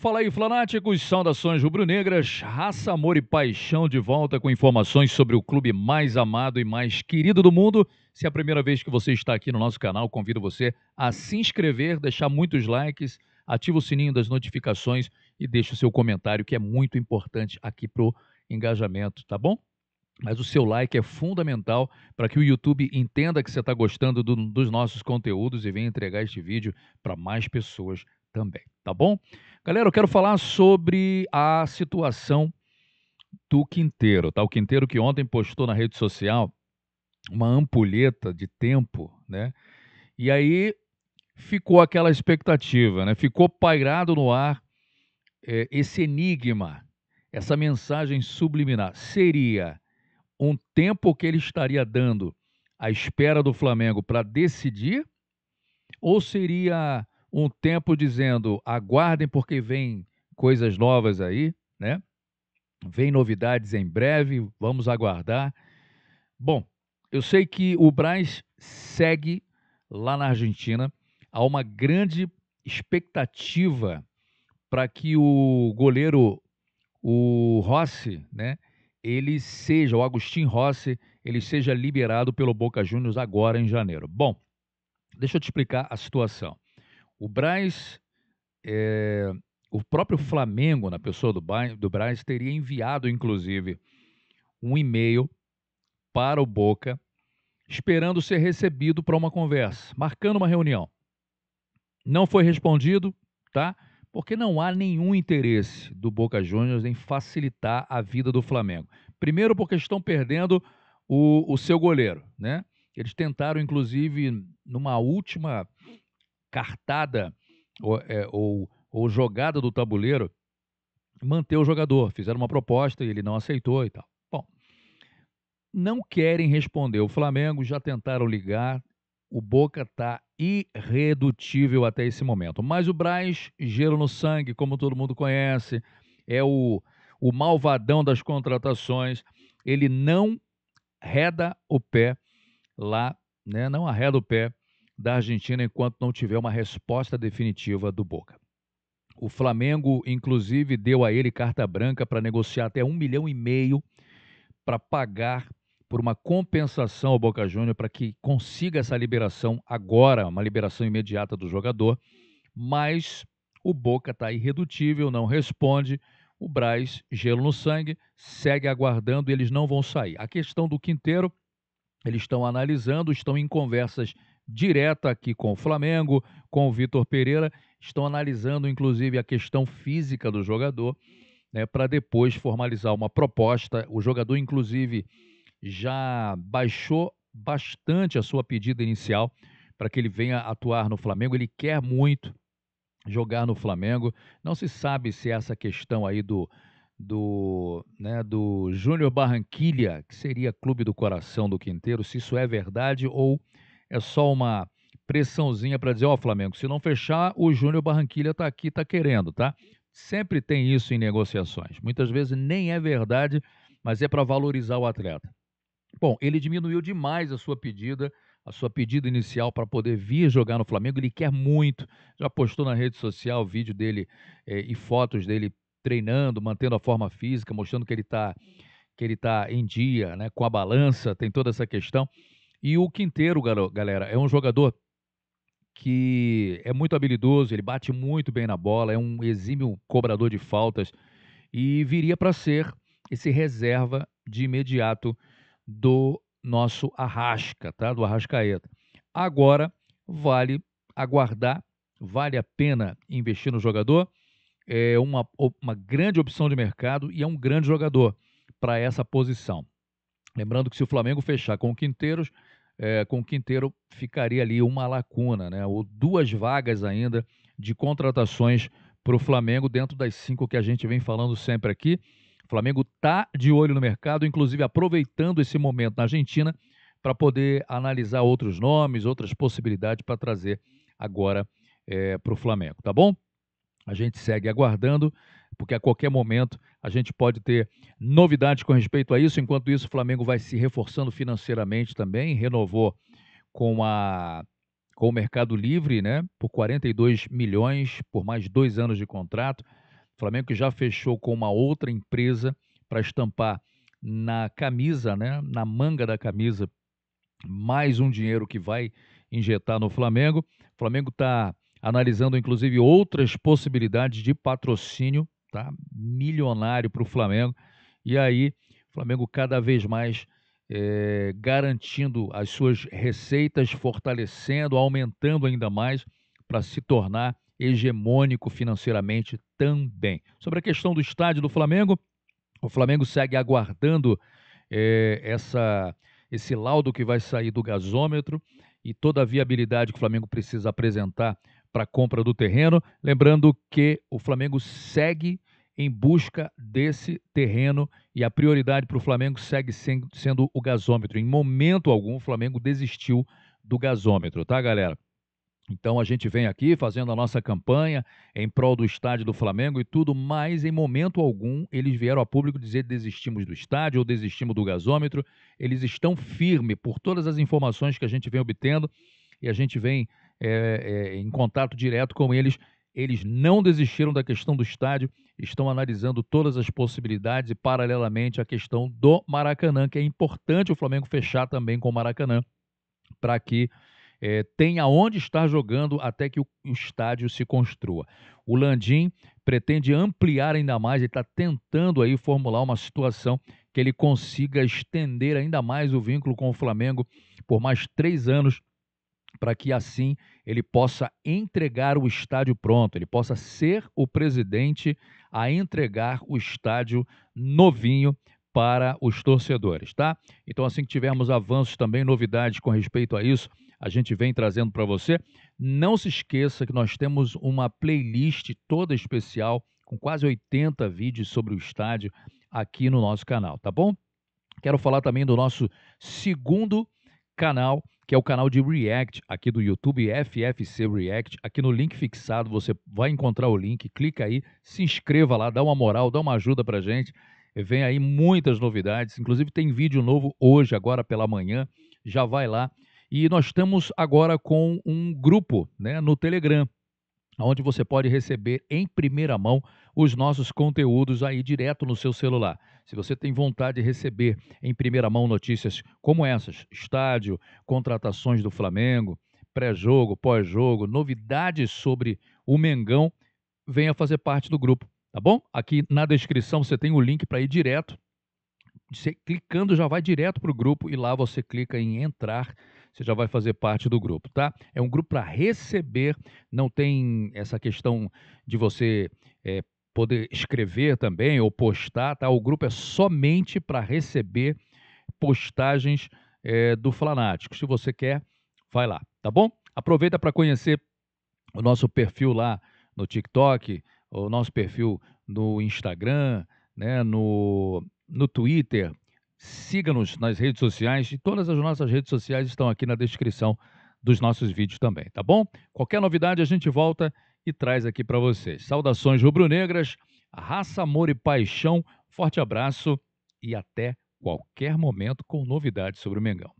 Fala aí, fanáticos, saudações rubro-negras, raça, amor e paixão de volta com informações sobre o clube mais amado e mais querido do mundo. Se é a primeira vez que você está aqui no nosso canal, convido você a se inscrever, deixar muitos likes, ativa o sininho das notificações e deixa o seu comentário, que é muito importante aqui pro engajamento, tá bom? Mas o seu like é fundamental para que o YouTube entenda que você está gostando do, dos nossos conteúdos e venha entregar este vídeo para mais pessoas também, tá bom? Galera, eu quero falar sobre a situação do Quinteiro, tá? O Quinteiro que ontem postou na rede social uma ampulheta de tempo, né? E aí ficou aquela expectativa, né? Ficou pairado no ar é, esse enigma, essa mensagem subliminar. Seria um tempo que ele estaria dando à espera do Flamengo para decidir? Ou seria um tempo dizendo: aguardem, porque vem coisas novas aí, né? Vem novidades em breve, vamos aguardar. Bom, eu sei que o Braz segue lá na Argentina. Há uma grande expectativa para que o goleiro, o Rossi, né? Ele seja, o Agostinho Rossi, ele seja liberado pelo Boca Juniors agora em janeiro. Bom, deixa eu te explicar a situação. O Braz, é, o próprio hum. Flamengo, na pessoa do, do Braz, teria enviado, inclusive, um e-mail para o Boca, esperando ser recebido para uma conversa, marcando uma reunião. Não foi respondido, tá? Porque não há nenhum interesse do Boca Juniors em facilitar a vida do Flamengo. Primeiro, porque estão perdendo o, o seu goleiro, né? Eles tentaram, inclusive, numa última cartada ou, é, ou, ou jogada do tabuleiro manter o jogador. Fizeram uma proposta e ele não aceitou e tal. Bom, não querem responder. O Flamengo já tentaram ligar, o Boca está irredutível até esse momento. Mas o Braz, gelo no sangue, como todo mundo conhece, é o, o malvadão das contratações. Ele não reda o pé lá, né? não arreda o pé da Argentina enquanto não tiver uma resposta definitiva do Boca. O Flamengo, inclusive, deu a ele carta branca para negociar até um milhão e meio para pagar por uma compensação ao Boca Júnior para que consiga essa liberação agora, uma liberação imediata do jogador. Mas o Boca está irredutível, não responde. O Braz, gelo no sangue, segue aguardando e eles não vão sair. A questão do Quinteiro, eles estão analisando, estão em conversas direta aqui com o Flamengo, com o Vitor Pereira. Estão analisando, inclusive, a questão física do jogador, né, para depois formalizar uma proposta. O jogador, inclusive, já baixou bastante a sua pedida inicial para que ele venha atuar no Flamengo. Ele quer muito jogar no Flamengo. Não se sabe se essa questão aí do do, né, do Júnior Barranquilha, que seria clube do coração do Quinteiro, se isso é verdade ou é só uma pressãozinha para dizer, ó oh, Flamengo, se não fechar, o Júnior Barranquilha está aqui, está querendo, tá? Sempre tem isso em negociações. Muitas vezes nem é verdade, mas é para valorizar o atleta. Bom, ele diminuiu demais a sua pedida, a sua pedida inicial para poder vir jogar no Flamengo. Ele quer muito, já postou na rede social vídeo dele eh, e fotos dele treinando, mantendo a forma física, mostrando que ele está que ele tá em dia, né, com a balança, tem toda essa questão. E o Quinteiro, galera, é um jogador que é muito habilidoso, ele bate muito bem na bola, é um exímio cobrador de faltas e viria para ser esse reserva de imediato do nosso Arrasca, tá? Do Arrascaeta. Agora vale aguardar, vale a pena investir no jogador. É uma, uma grande opção de mercado e é um grande jogador para essa posição. Lembrando que se o Flamengo fechar com o Quinteiros, é, com o Quinteiro ficaria ali uma lacuna, né? Ou duas vagas ainda de contratações para o Flamengo dentro das cinco que a gente vem falando sempre aqui. O Flamengo tá de olho no mercado, inclusive aproveitando esse momento na Argentina para poder analisar outros nomes, outras possibilidades para trazer agora é, eh, para o Flamengo, tá bom? A gente segue aguardando, porque a qualquer momento a gente pode ter novidades com respeito a isso. Enquanto isso, o Flamengo vai se reforçando financeiramente também, renovou com a com o Mercado Livre, né, por 42 milhões por mais dois anos de contrato. O Flamengo que já fechou com uma outra empresa para estampar na camisa, né, na manga da camisa, mais um dinheiro que vai injetar no Flamengo. O Flamengo está analisando inclusive outras possibilidades de patrocínio, tá? Milionário para o Flamengo. E aí, o Flamengo cada vez mais é, garantindo as suas receitas, fortalecendo, aumentando ainda mais para se tornar hegemônico financeiramente também. Sobre a questão do estádio do Flamengo, o Flamengo segue aguardando é, essa, esse laudo que vai sair do gasômetro e toda a viabilidade que o Flamengo precisa apresentar para a compra do terreno. Lembrando que o Flamengo segue em busca desse terreno e a prioridade para o Flamengo segue sendo o gasômetro. Em momento algum, o Flamengo desistiu do gasômetro, tá, galera? Então a gente vem aqui fazendo a nossa campanha em prol do estádio do Flamengo e tudo, mas em momento algum eles vieram a público dizer desistimos do estádio ou desistimos do gasômetro. Eles estão firmes por todas as informações que a gente vem obtendo e a gente vem é, é, em contato direto com eles. Eles não desistiram da questão do estádio, estão analisando todas as possibilidades e, paralelamente, a questão do Maracanã, que é importante o Flamengo fechar também com o Maracanã, para que é, tenha onde estar jogando até que o, o, estádio se construa. O Landim pretende ampliar ainda mais, ele está tentando aí formular uma situação que ele consiga estender ainda mais o vínculo com o Flamengo por mais três anos para que assim ele possa entregar o estádio pronto, ele possa ser o presidente a entregar o estádio novinho para os torcedores, tá? Então, assim que tivermos avanços também, novidades com respeito a isso, a gente vem trazendo para você. Não se esqueça que nós temos uma playlist toda especial com quase 80 vídeos sobre o estádio aqui no nosso canal, tá bom? Quero falar também do nosso segundo canal, que é o canal de React aqui do YouTube, FFC React. Aqui no link fixado você vai encontrar o link, clica aí, se inscreva lá, dá uma moral, dá uma ajuda pra gente. Vem aí muitas novidades, inclusive tem vídeo novo hoje, agora pela manhã. Já vai lá. E nós estamos agora com um grupo né, no Telegram onde você pode receber em primeira mão os nossos conteúdos aí direto no seu celular. Se você tem vontade de receber em primeira mão notícias como essas, estádio, contratações do Flamengo, pré-jogo, pós-jogo, novidades sobre o Mengão, venha fazer parte do grupo, tá bom? Aqui na descrição você tem o link para ir direto. Você clicando já vai direto para o grupo e lá você clica em entrar você já vai fazer parte do grupo, tá? É um grupo para receber, não tem essa questão de você é, poder escrever também ou postar, tá? O grupo é somente para receber postagens é, do Flanático. Se você quer, vai lá, tá bom? Aproveita para conhecer o nosso perfil lá no TikTok, o nosso perfil no Instagram, né, no, no Twitter, Siga-nos nas redes sociais e todas as nossas redes sociais estão aqui na descrição dos nossos vídeos também, tá bom? Qualquer novidade a gente volta e traz aqui para vocês. Saudações rubro-negras, raça, amor e paixão. Forte abraço e até qualquer momento com novidades sobre o Mengão.